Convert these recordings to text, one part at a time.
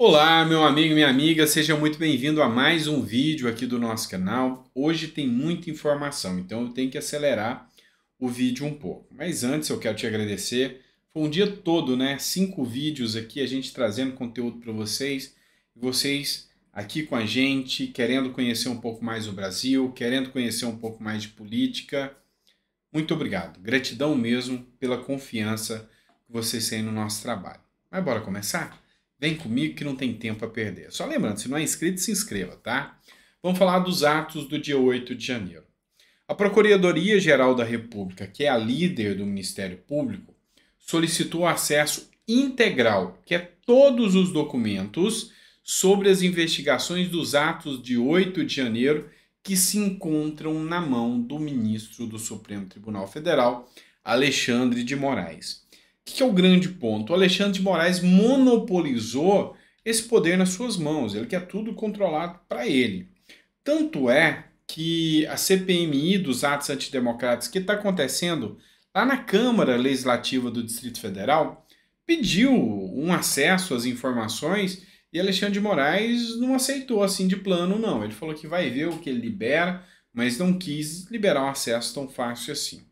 Olá, meu amigo e minha amiga, seja muito bem-vindo a mais um vídeo aqui do nosso canal. Hoje tem muita informação, então eu tenho que acelerar o vídeo um pouco. Mas antes eu quero te agradecer. Foi um dia todo, né? Cinco vídeos aqui, a gente trazendo conteúdo para vocês. Vocês aqui com a gente, querendo conhecer um pouco mais o Brasil, querendo conhecer um pouco mais de política. Muito obrigado. Gratidão mesmo pela confiança que vocês têm no nosso trabalho. Mas bora começar? Vem comigo que não tem tempo a perder. Só lembrando, se não é inscrito, se inscreva, tá? Vamos falar dos atos do dia 8 de janeiro. A Procuradoria Geral da República, que é a líder do Ministério Público, solicitou acesso integral, que é todos os documentos sobre as investigações dos atos de 8 de janeiro que se encontram na mão do ministro do Supremo Tribunal Federal, Alexandre de Moraes que é o grande ponto? O Alexandre de Moraes monopolizou esse poder nas suas mãos, ele quer tudo controlado para ele. Tanto é que a CPMI dos atos antidemocráticos que está acontecendo lá na Câmara Legislativa do Distrito Federal pediu um acesso às informações e Alexandre de Moraes não aceitou assim de plano, não. Ele falou que vai ver o que ele libera, mas não quis liberar um acesso tão fácil assim.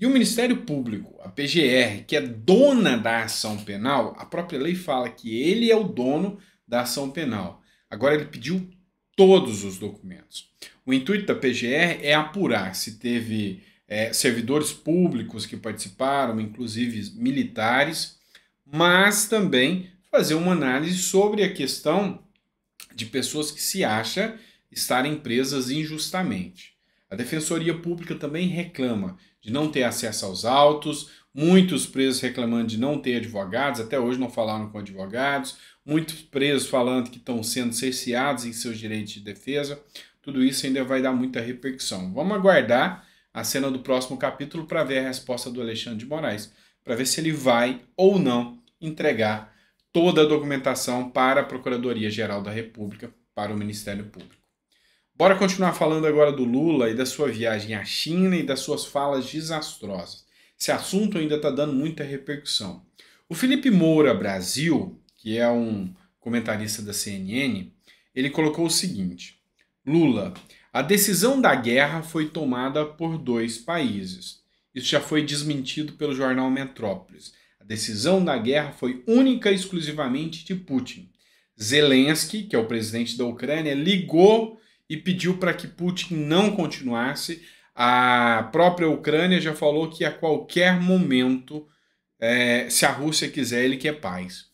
E o Ministério Público, a PGR, que é dona da ação penal, a própria lei fala que ele é o dono da ação penal. Agora ele pediu todos os documentos. O intuito da PGR é apurar se teve é, servidores públicos que participaram, inclusive militares, mas também fazer uma análise sobre a questão de pessoas que se acha estarem presas injustamente. A Defensoria Pública também reclama de não ter acesso aos autos, muitos presos reclamando de não ter advogados, até hoje não falaram com advogados, muitos presos falando que estão sendo cerceados em seus direitos de defesa. Tudo isso ainda vai dar muita repercussão. Vamos aguardar a cena do próximo capítulo para ver a resposta do Alexandre de Moraes, para ver se ele vai ou não entregar toda a documentação para a Procuradoria-Geral da República, para o Ministério Público. Bora continuar falando agora do Lula e da sua viagem à China e das suas falas desastrosas. Esse assunto ainda está dando muita repercussão. O Felipe Moura Brasil, que é um comentarista da CNN, ele colocou o seguinte: Lula, a decisão da guerra foi tomada por dois países. Isso já foi desmentido pelo jornal Metrópolis. A decisão da guerra foi única e exclusivamente de Putin. Zelensky, que é o presidente da Ucrânia, ligou e pediu para que Putin não continuasse. A própria Ucrânia já falou que a qualquer momento, é, se a Rússia quiser, ele quer paz.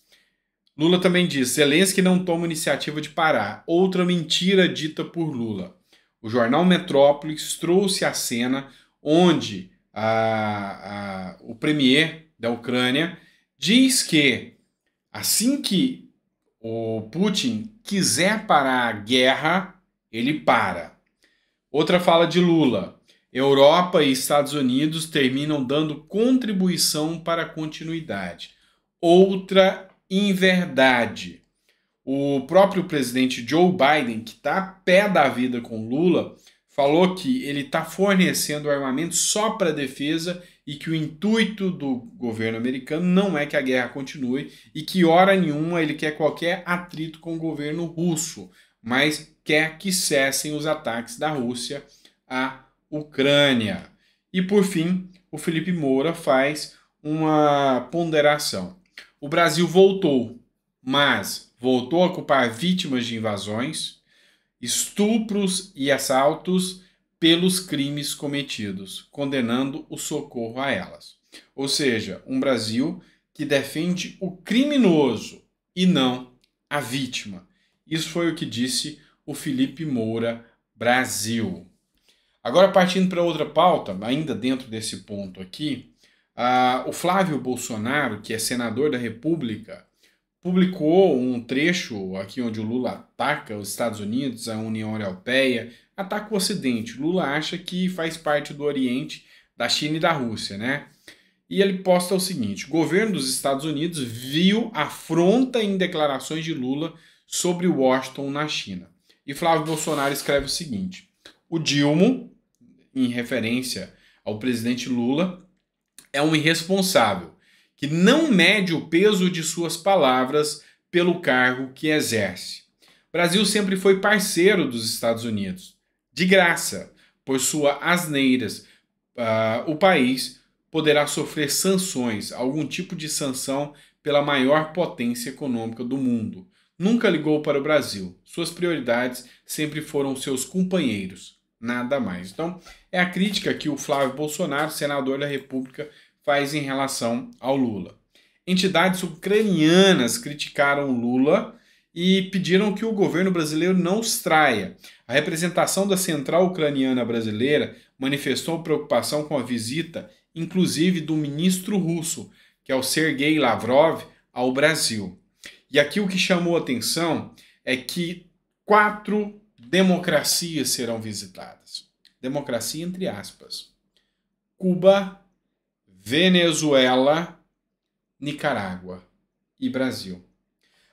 Lula também diz: Zelensky não toma iniciativa de parar. Outra mentira dita por Lula. O jornal Metrópolis trouxe a cena onde a, a, o premier da Ucrânia diz que assim que o Putin quiser parar a guerra, ele para. Outra fala de Lula. Europa e Estados Unidos terminam dando contribuição para a continuidade. Outra inverdade. O próprio presidente Joe Biden, que está a pé da vida com Lula, falou que ele está fornecendo armamento só para defesa e que o intuito do governo americano não é que a guerra continue e que hora nenhuma ele quer qualquer atrito com o governo russo, mas quer que cessem os ataques da Rússia à Ucrânia. E por fim, o Felipe Moura faz uma ponderação. O Brasil voltou, mas voltou a ocupar vítimas de invasões, estupros e assaltos pelos crimes cometidos, condenando o socorro a elas. Ou seja, um Brasil que defende o criminoso e não a vítima. Isso foi o que disse o Felipe Moura Brasil. Agora, partindo para outra pauta, ainda dentro desse ponto aqui, uh, o Flávio Bolsonaro, que é senador da República, publicou um trecho aqui onde o Lula ataca os Estados Unidos, a União Europeia, ataca o Ocidente. Lula acha que faz parte do Oriente, da China e da Rússia, né? E ele posta o seguinte: o governo dos Estados Unidos viu afronta em declarações de Lula sobre Washington na China. E Flávio Bolsonaro escreve o seguinte: o Dilma, em referência ao presidente Lula, é um irresponsável que não mede o peso de suas palavras pelo cargo que exerce. O Brasil sempre foi parceiro dos Estados Unidos, de graça, por sua asneiras. Uh, o país poderá sofrer sanções, algum tipo de sanção pela maior potência econômica do mundo. Nunca ligou para o Brasil. Suas prioridades sempre foram seus companheiros, nada mais. Então, é a crítica que o Flávio Bolsonaro, senador da República, faz em relação ao Lula. Entidades ucranianas criticaram Lula e pediram que o governo brasileiro não os traia. A representação da Central Ucraniana Brasileira manifestou preocupação com a visita, inclusive do ministro russo, que é o Sergei Lavrov, ao Brasil. E aqui o que chamou atenção é que quatro democracias serão visitadas. Democracia entre aspas. Cuba, Venezuela, Nicarágua e Brasil.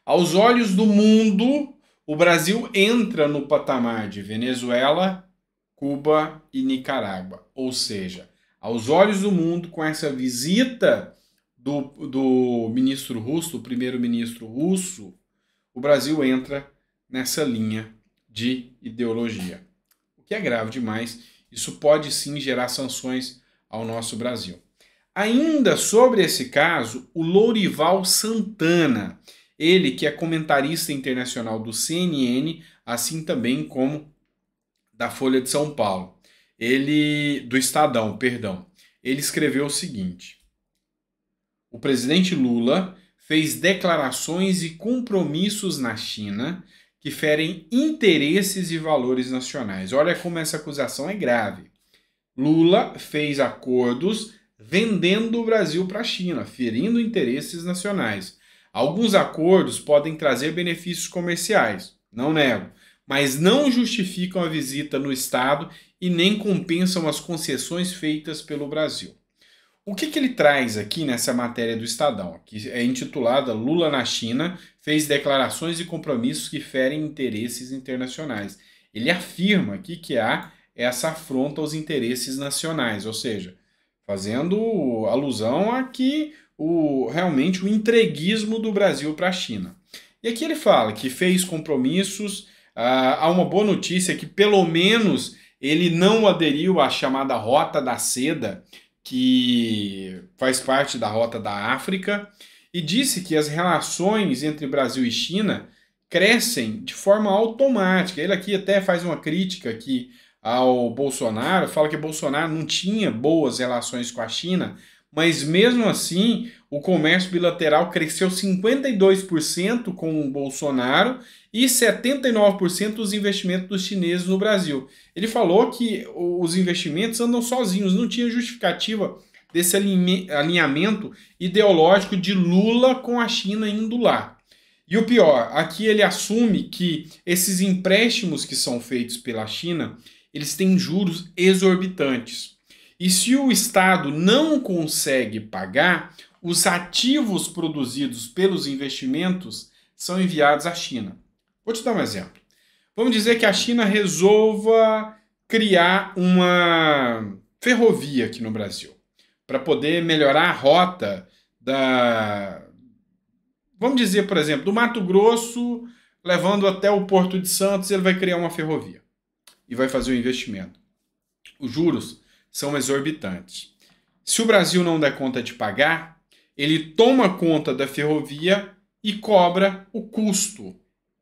Aos olhos do mundo, o Brasil entra no patamar de Venezuela, Cuba e Nicarágua. Ou seja, aos olhos do mundo, com essa visita do, do ministro russo, do primeiro-ministro russo, o Brasil entra nessa linha de ideologia. O que é grave demais, isso pode sim gerar sanções ao nosso Brasil. Ainda sobre esse caso, o Lourival Santana, ele que é comentarista internacional do CNN, assim também como da Folha de São Paulo, ele do Estadão, perdão. Ele escreveu o seguinte: o presidente Lula fez declarações e compromissos na China que ferem interesses e valores nacionais. Olha como essa acusação é grave. Lula fez acordos vendendo o Brasil para a China, ferindo interesses nacionais. Alguns acordos podem trazer benefícios comerciais, não nego, mas não justificam a visita no Estado e nem compensam as concessões feitas pelo Brasil. O que, que ele traz aqui nessa matéria do Estadão, que é intitulada Lula na China fez declarações e compromissos que ferem interesses internacionais. Ele afirma aqui que há essa afronta aos interesses nacionais, ou seja, fazendo alusão a que o, realmente o entreguismo do Brasil para a China. E aqui ele fala que fez compromissos, ah, há uma boa notícia que pelo menos ele não aderiu à chamada Rota da Seda, que faz parte da Rota da África, e disse que as relações entre Brasil e China crescem de forma automática. Ele aqui até faz uma crítica aqui ao Bolsonaro, fala que Bolsonaro não tinha boas relações com a China mas mesmo assim o comércio bilateral cresceu 52% com o Bolsonaro e 79% dos investimentos dos chineses no Brasil. Ele falou que os investimentos andam sozinhos, não tinha justificativa desse alinhamento ideológico de Lula com a China indo lá. E o pior, aqui ele assume que esses empréstimos que são feitos pela China, eles têm juros exorbitantes. E se o Estado não consegue pagar, os ativos produzidos pelos investimentos são enviados à China. Vou te dar um exemplo. Vamos dizer que a China resolva criar uma ferrovia aqui no Brasil para poder melhorar a rota da. Vamos dizer, por exemplo, do Mato Grosso levando até o Porto de Santos, ele vai criar uma ferrovia e vai fazer o um investimento. Os juros são exorbitantes. Se o Brasil não der conta de pagar, ele toma conta da ferrovia e cobra o custo.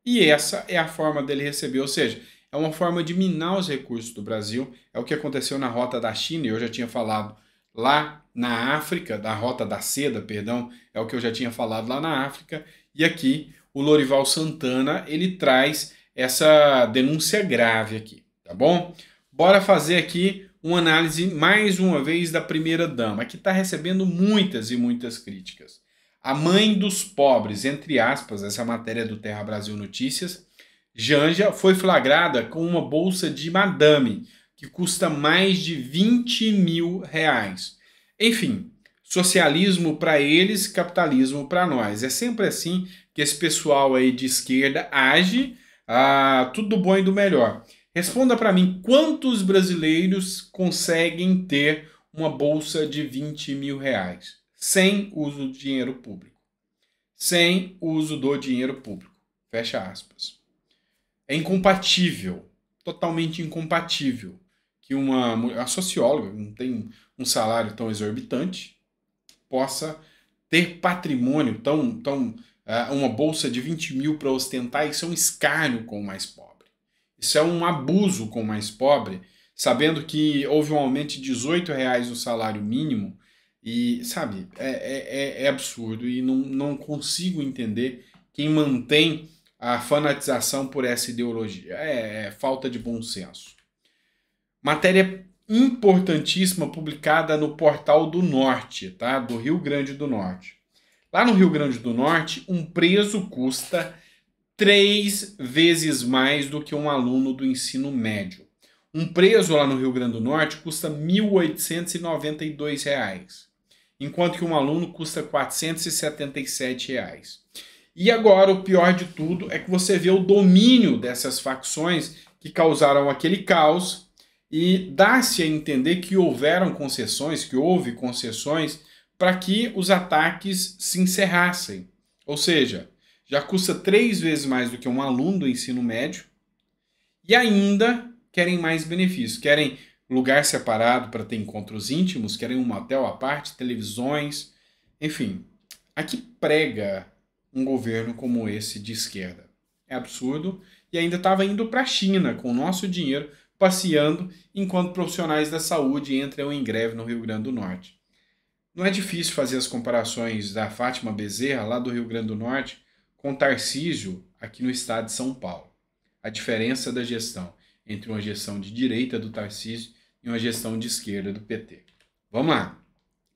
E essa é a forma dele receber, ou seja, é uma forma de minar os recursos do Brasil. É o que aconteceu na rota da China, e eu já tinha falado lá na África, da rota da seda, perdão, é o que eu já tinha falado lá na África. E aqui o Lorival Santana, ele traz essa denúncia grave aqui, tá bom? Bora fazer aqui uma análise, mais uma vez, da primeira-dama, que está recebendo muitas e muitas críticas. A mãe dos pobres, entre aspas, essa é matéria do Terra Brasil Notícias, Janja foi flagrada com uma bolsa de madame, que custa mais de 20 mil reais. Enfim, socialismo para eles, capitalismo para nós. É sempre assim que esse pessoal aí de esquerda age, ah, tudo do bom e do melhor. Responda para mim, quantos brasileiros conseguem ter uma bolsa de 20 mil reais sem uso do dinheiro público? Sem uso do dinheiro público. Fecha aspas. É incompatível, totalmente incompatível, que uma socióloga, que não tem um salário tão exorbitante, possa ter patrimônio tão, tão é, uma bolsa de 20 mil para ostentar, isso é um escárnio com o mais pobre. Isso é um abuso com o mais pobre, sabendo que houve um aumento de 18 reais no salário mínimo e, sabe, é, é, é, é absurdo e não, não consigo entender quem mantém a fanatização por essa ideologia. É, é falta de bom senso. Matéria importantíssima publicada no Portal do Norte, tá? Do Rio Grande do Norte. Lá no Rio Grande do Norte, um preso custa três vezes mais do que um aluno do ensino médio. Um preso lá no Rio Grande do Norte custa R$ 1.892, reais, enquanto que um aluno custa R$ 477. Reais. E agora o pior de tudo é que você vê o domínio dessas facções que causaram aquele caos e dá-se a entender que houveram concessões, que houve concessões para que os ataques se encerrassem. Ou seja, já custa três vezes mais do que um aluno do ensino médio e ainda querem mais benefícios. Querem lugar separado para ter encontros íntimos, querem um motel à parte, televisões, enfim. A que prega um governo como esse de esquerda? É absurdo. E ainda estava indo para a China com o nosso dinheiro, passeando enquanto profissionais da saúde entram em greve no Rio Grande do Norte. Não é difícil fazer as comparações da Fátima Bezerra, lá do Rio Grande do Norte, com Tarcísio aqui no estado de São Paulo. A diferença da gestão entre uma gestão de direita do Tarcísio e uma gestão de esquerda do PT. Vamos lá.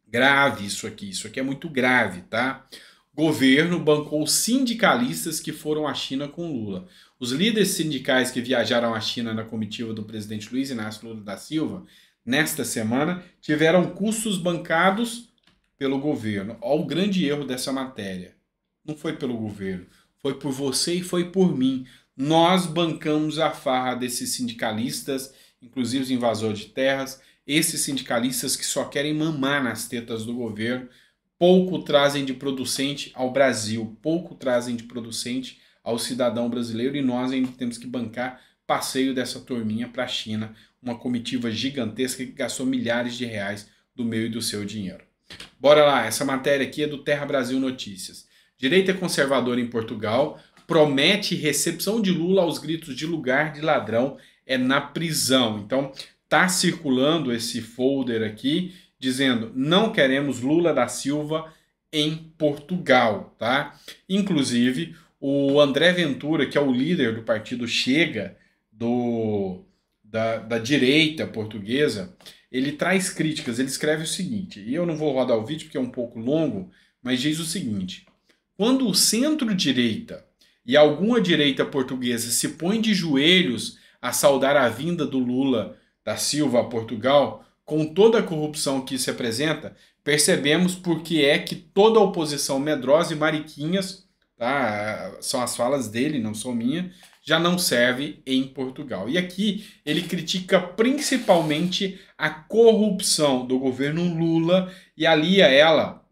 Grave isso aqui, isso aqui é muito grave, tá? Governo bancou sindicalistas que foram à China com Lula. Os líderes sindicais que viajaram à China na comitiva do presidente Luiz Inácio Lula da Silva nesta semana tiveram custos bancados pelo governo. Olha o grande erro dessa matéria. Não foi pelo governo, foi por você e foi por mim. Nós bancamos a farra desses sindicalistas, inclusive os invasores de terras, esses sindicalistas que só querem mamar nas tetas do governo, pouco trazem de producente ao Brasil, pouco trazem de producente ao cidadão brasileiro e nós ainda temos que bancar passeio dessa turminha para a China, uma comitiva gigantesca que gastou milhares de reais do meu e do seu dinheiro. Bora lá, essa matéria aqui é do Terra Brasil Notícias. Direita é conservadora em Portugal promete recepção de Lula aos gritos de lugar de ladrão é na prisão. Então tá circulando esse folder aqui dizendo não queremos Lula da Silva em Portugal, tá? Inclusive o André Ventura, que é o líder do partido Chega do da, da direita portuguesa, ele traz críticas. Ele escreve o seguinte, e eu não vou rodar o vídeo porque é um pouco longo, mas diz o seguinte: quando o centro-direita e alguma direita portuguesa se põe de joelhos a saudar a vinda do Lula da Silva a Portugal, com toda a corrupção que isso representa, percebemos porque é que toda a oposição medrosa e mariquinhas, tá, são as falas dele, não são minha, já não serve em Portugal. E aqui ele critica principalmente a corrupção do governo Lula e alia ela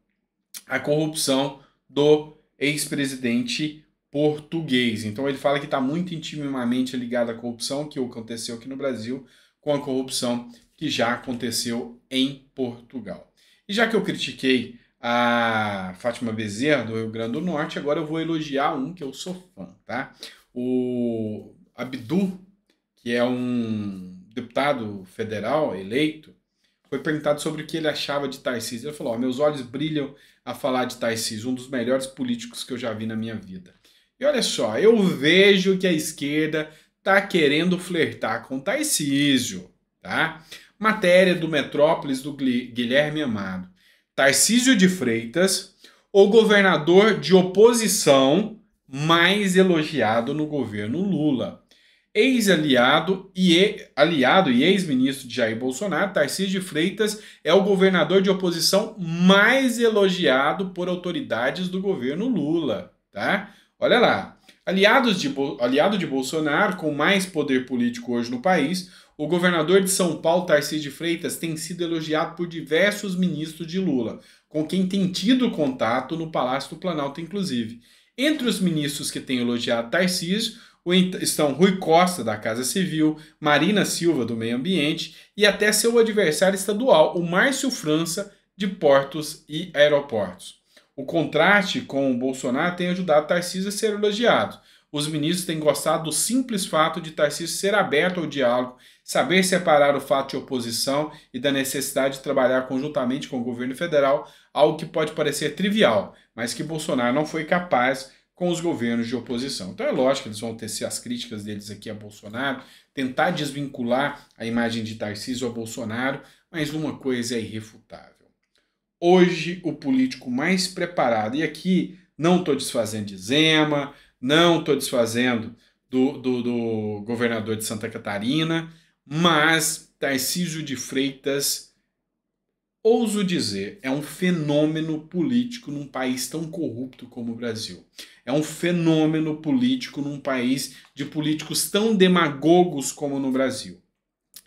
a corrupção do ex-presidente português. Então ele fala que está muito intimamente ligado à corrupção que aconteceu aqui no Brasil com a corrupção que já aconteceu em Portugal. E já que eu critiquei a Fátima Bezerra do Rio Grande do Norte, agora eu vou elogiar um que eu sou fã, tá? O Abdu, que é um deputado federal eleito foi perguntado sobre o que ele achava de Tarcísio. Ele falou: oh, meus olhos brilham a falar de Tarcísio, um dos melhores políticos que eu já vi na minha vida. E olha só, eu vejo que a esquerda está querendo flertar com Tarcísio, tá? Matéria do Metrópolis do Guilherme Amado. Tarcísio de Freitas, o governador de oposição mais elogiado no governo Lula ex-aliado e aliado e ex-ministro de Jair Bolsonaro, Tarcísio de Freitas é o governador de oposição mais elogiado por autoridades do governo Lula, tá? Olha lá. Aliados de, aliado de Bolsonaro, com mais poder político hoje no país, o governador de São Paulo, Tarcísio de Freitas, tem sido elogiado por diversos ministros de Lula, com quem tem tido contato no Palácio do Planalto, inclusive. Entre os ministros que têm elogiado Tarcísio, estão Rui Costa, da Casa Civil, Marina Silva, do Meio Ambiente, e até seu adversário estadual, o Márcio França, de Portos e Aeroportos. O contraste com o Bolsonaro tem ajudado Tarcísio a ser elogiado. Os ministros têm gostado do simples fato de Tarcísio ser aberto ao diálogo, saber separar o fato de oposição e da necessidade de trabalhar conjuntamente com o governo federal, algo que pode parecer trivial, mas que Bolsonaro não foi capaz com os governos de oposição. Então é lógico que eles vão tecer as críticas deles aqui a Bolsonaro, tentar desvincular a imagem de Tarcísio a Bolsonaro, mas uma coisa é irrefutável. Hoje, o político mais preparado, e aqui não estou desfazendo de Zema, não estou desfazendo do, do, do governador de Santa Catarina, mas Tarcísio de Freitas ouso dizer, é um fenômeno político num país tão corrupto como o Brasil. É um fenômeno político num país de políticos tão demagogos como no Brasil.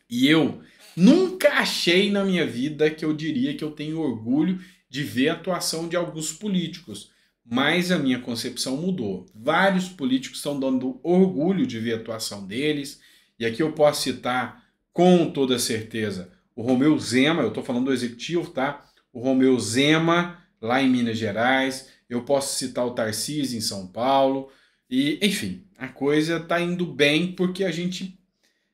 E eu nunca achei na minha vida que eu diria que eu tenho orgulho de ver a atuação de alguns políticos. Mas a minha concepção mudou. Vários políticos estão dando orgulho de ver a atuação deles, e aqui eu posso citar com toda certeza o Romeu Zema, eu estou falando do executivo, tá? O Romeu Zema, lá em Minas Gerais, eu posso citar o Tarcísio em São Paulo, e enfim, a coisa está indo bem porque a gente,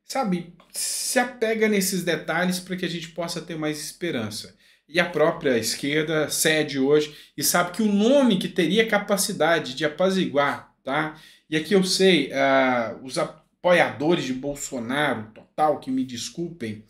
sabe, se apega nesses detalhes para que a gente possa ter mais esperança. E a própria esquerda cede hoje e sabe que o nome que teria capacidade de apaziguar, tá? E aqui eu sei, uh, os apoiadores de Bolsonaro, total, que me desculpem,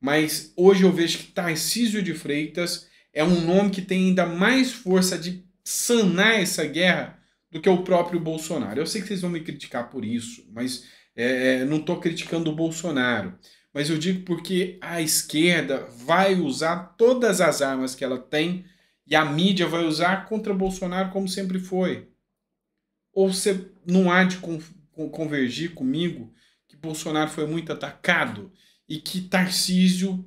mas hoje eu vejo que Tarcísio de Freitas é um nome que tem ainda mais força de sanar essa guerra do que o próprio Bolsonaro. Eu sei que vocês vão me criticar por isso, mas é, é não estou criticando o Bolsonaro. Mas eu digo porque a esquerda vai usar todas as armas que ela tem e a mídia vai usar contra Bolsonaro como sempre foi. Ou você não há de convergir comigo que Bolsonaro foi muito atacado e que Tarcísio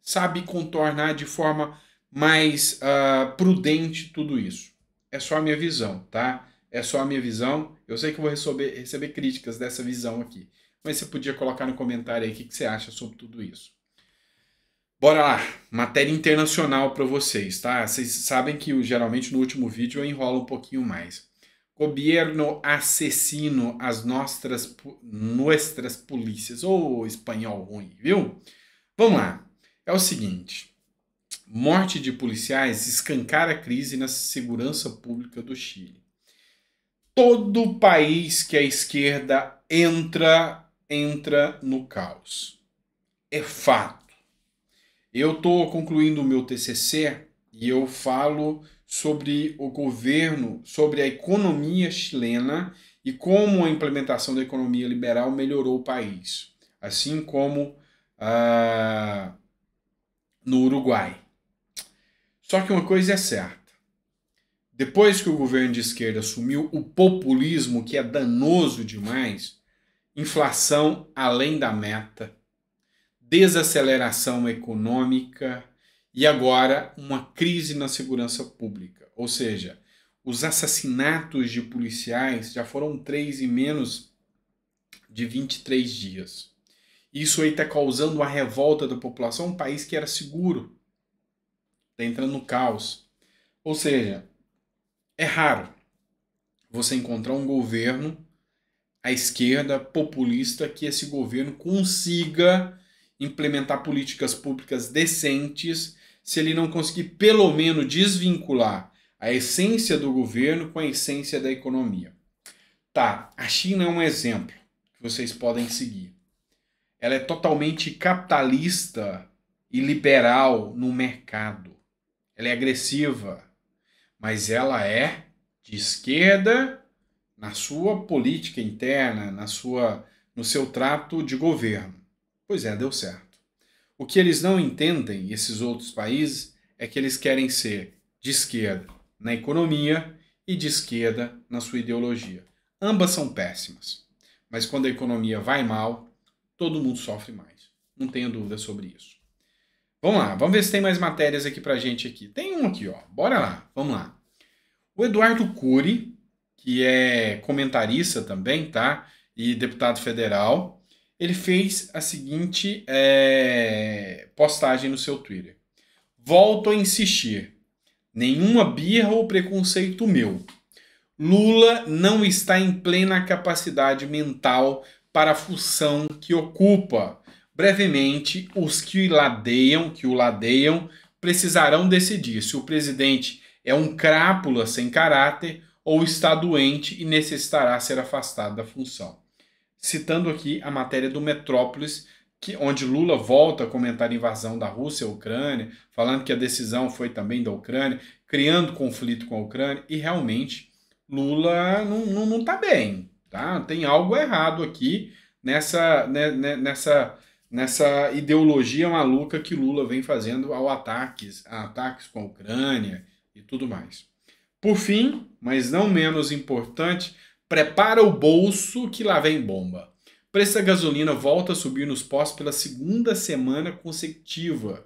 sabe contornar de forma mais uh, prudente tudo isso. É só a minha visão, tá? É só a minha visão. Eu sei que eu vou receber, receber críticas dessa visão aqui. Mas você podia colocar no comentário aí o que, que você acha sobre tudo isso. Bora lá, matéria internacional para vocês, tá? Vocês sabem que geralmente no último vídeo eu enrolo um pouquinho mais governo assassino as nossas, nossas polícias. ou oh, espanhol ruim, viu? Vamos lá. É o seguinte. Morte de policiais escancara a crise na segurança pública do Chile. Todo país que a esquerda entra, entra no caos. É fato. Eu estou concluindo o meu TCC e eu falo sobre o governo, sobre a economia chilena e como a implementação da economia liberal melhorou o país, assim como ah, no Uruguai. Só que uma coisa é certa: depois que o governo de esquerda assumiu o populismo, que é danoso demais, inflação além da meta, desaceleração econômica e agora uma crise na segurança pública. Ou seja, os assassinatos de policiais já foram três em menos de 23 dias. Isso aí está causando a revolta da população, um país que era seguro. Está entrando no caos. Ou seja, é raro você encontrar um governo à esquerda populista que esse governo consiga implementar políticas públicas decentes se ele não conseguir pelo menos desvincular a essência do governo com a essência da economia. Tá, a China é um exemplo que vocês podem seguir. Ela é totalmente capitalista e liberal no mercado. Ela é agressiva, mas ela é de esquerda na sua política interna, na sua no seu trato de governo. Pois é, deu certo. O que eles não entendem, esses outros países, é que eles querem ser de esquerda na economia e de esquerda na sua ideologia. Ambas são péssimas, mas quando a economia vai mal, todo mundo sofre mais. Não tenha dúvida sobre isso. Vamos lá, vamos ver se tem mais matérias aqui pra gente aqui. Tem um aqui, ó. Bora lá, vamos lá. O Eduardo Cury, que é comentarista também, tá? E deputado federal, ele fez a seguinte é, postagem no seu Twitter. Volto a insistir. Nenhuma birra ou preconceito meu. Lula não está em plena capacidade mental para a função que ocupa. Brevemente, os que ladeiam, que o ladeiam, precisarão decidir se o presidente é um crápula sem caráter ou está doente e necessitará ser afastado da função citando aqui a matéria do Metrópolis, que, onde Lula volta a comentar a invasão da Rússia à Ucrânia, falando que a decisão foi também da Ucrânia, criando conflito com a Ucrânia, e realmente Lula não, não, não tá bem, tá? Tem algo errado aqui nessa, né, né nessa, nessa ideologia maluca que Lula vem fazendo ao ataques, a ataques com a Ucrânia e tudo mais. Por fim, mas não menos importante, Prepara o bolso que lá vem bomba. Preço da gasolina volta a subir nos postos pela segunda semana consecutiva,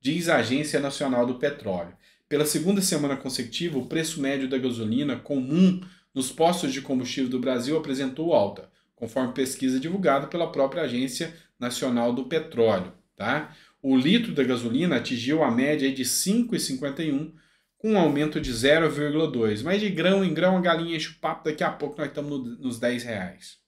diz a Agência Nacional do Petróleo. Pela segunda semana consecutiva, o preço médio da gasolina comum nos postos de combustível do Brasil apresentou alta, conforme pesquisa divulgada pela própria Agência Nacional do Petróleo. Tá? O litro da gasolina atingiu a média de 5,51 com um aumento de 0,2. Mas de grão em grão a galinha enche o papo, daqui a pouco nós estamos no, nos 10 reais.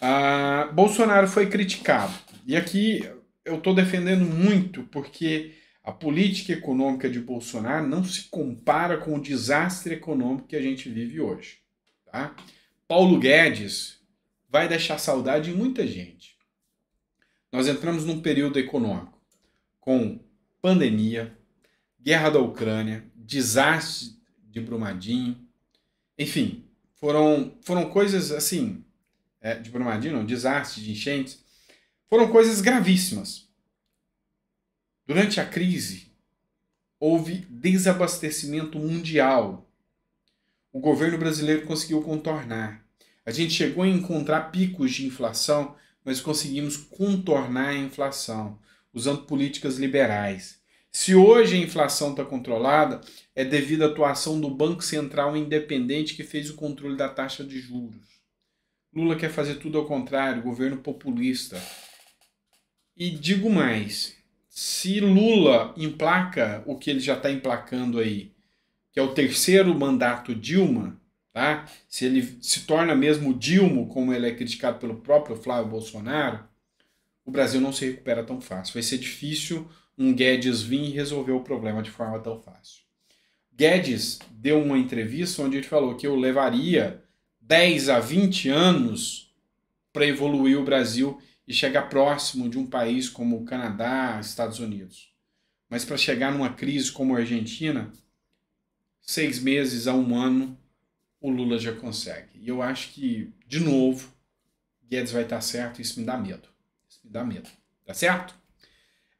Ah, Bolsonaro foi criticado. E aqui eu estou defendendo muito, porque a política econômica de Bolsonaro não se compara com o desastre econômico que a gente vive hoje. Tá? Paulo Guedes vai deixar saudade em muita gente. Nós entramos num período econômico com pandemia, guerra da Ucrânia, desastre de Brumadinho. Enfim, foram, foram coisas assim, é, de Brumadinho, não, desastre de enchentes, foram coisas gravíssimas. Durante a crise, houve desabastecimento mundial. O governo brasileiro conseguiu contornar. A gente chegou a encontrar picos de inflação, mas conseguimos contornar a inflação usando políticas liberais. Se hoje a inflação está controlada, é devido à atuação do Banco Central independente que fez o controle da taxa de juros. Lula quer fazer tudo ao contrário, governo populista. E digo mais: se Lula emplaca o que ele já está emplacando aí, que é o terceiro mandato Dilma, tá? se ele se torna mesmo Dilma, como ele é criticado pelo próprio Flávio Bolsonaro, o Brasil não se recupera tão fácil. Vai ser difícil um Guedes vir e resolver o problema de forma tão fácil. Guedes deu uma entrevista onde ele falou que eu levaria 10 a 20 anos para evoluir o Brasil e chegar próximo de um país como o Canadá, Estados Unidos. Mas para chegar numa crise como a Argentina, seis meses a um ano, o Lula já consegue. E eu acho que, de novo, Guedes vai estar certo e isso me dá medo. Isso me dá medo. Tá certo?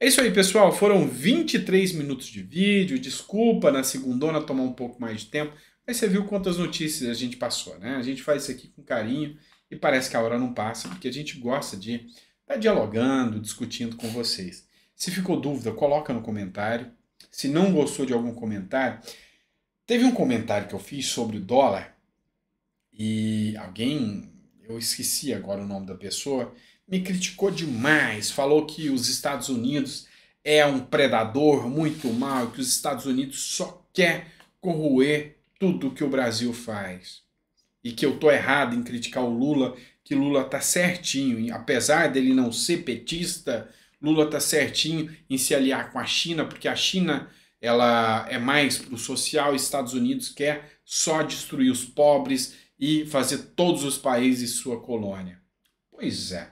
É isso aí, pessoal. Foram 23 minutos de vídeo. Desculpa na segundona tomar um pouco mais de tempo. Mas você viu quantas notícias a gente passou, né? A gente faz isso aqui com carinho e parece que a hora não passa, porque a gente gosta de estar tá dialogando, discutindo com vocês. Se ficou dúvida, coloca no comentário. Se não gostou de algum comentário, teve um comentário que eu fiz sobre o dólar e alguém, eu esqueci agora o nome da pessoa, me criticou demais, falou que os Estados Unidos é um predador muito mal, que os Estados Unidos só quer corroer tudo que o Brasil faz. E que eu tô errado em criticar o Lula, que Lula tá certinho, e apesar dele não ser petista, Lula tá certinho em se aliar com a China, porque a China ela é mais pro social, Estados Unidos quer só destruir os pobres e fazer todos os países sua colônia. Pois é.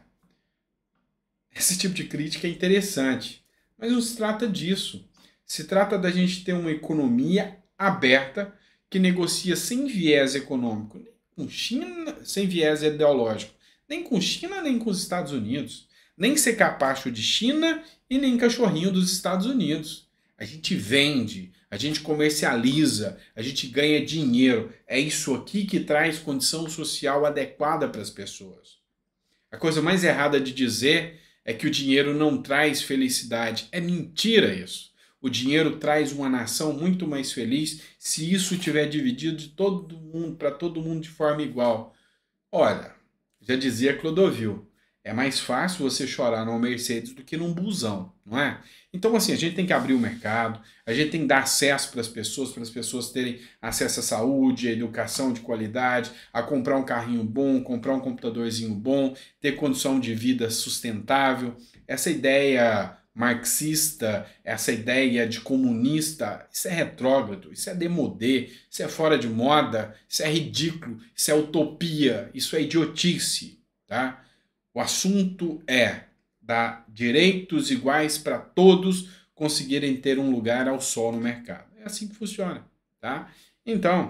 Esse tipo de crítica é interessante, mas não se trata disso. Se trata da gente ter uma economia aberta que negocia sem viés econômico, nem com China, sem viés ideológico, nem com China, nem com os Estados Unidos, nem ser capacho de China e nem cachorrinho dos Estados Unidos. A gente vende, a gente comercializa, a gente ganha dinheiro. É isso aqui que traz condição social adequada para as pessoas. A coisa mais errada de dizer é que o dinheiro não traz felicidade. É mentira isso. O dinheiro traz uma nação muito mais feliz se isso tiver dividido de todo mundo para todo mundo de forma igual. Olha, já dizia Clodovil, é mais fácil você chorar numa Mercedes do que num busão, não é? Então, assim, a gente tem que abrir o mercado, a gente tem que dar acesso para as pessoas, para as pessoas terem acesso à saúde, à educação de qualidade, a comprar um carrinho bom, comprar um computadorzinho bom, ter condição de vida sustentável. Essa ideia marxista, essa ideia de comunista, isso é retrógrado, isso é demodê, isso é fora de moda, isso é ridículo, isso é utopia, isso é idiotice, tá? O assunto é dar direitos iguais para todos conseguirem ter um lugar ao sol no mercado. É assim que funciona, tá? Então,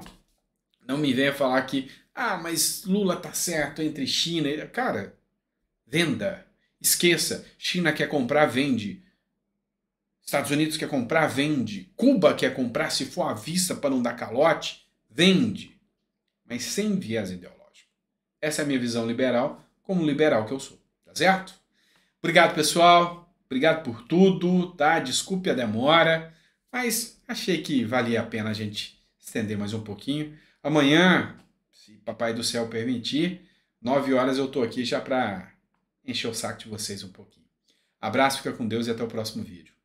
não me venha falar que, ah, mas Lula tá certo entre China. Cara, venda. Esqueça. China quer comprar, vende. Estados Unidos quer comprar, vende. Cuba quer comprar, se for à vista para não dar calote, vende. Mas sem viés ideológico. Essa é a minha visão liberal como liberal que eu sou, tá certo? Obrigado, pessoal. Obrigado por tudo, tá? Desculpe a demora, mas achei que valia a pena a gente estender mais um pouquinho. Amanhã, se papai do céu permitir, 9 horas eu tô aqui já para encher o saco de vocês um pouquinho. Abraço, fica com Deus e até o próximo vídeo.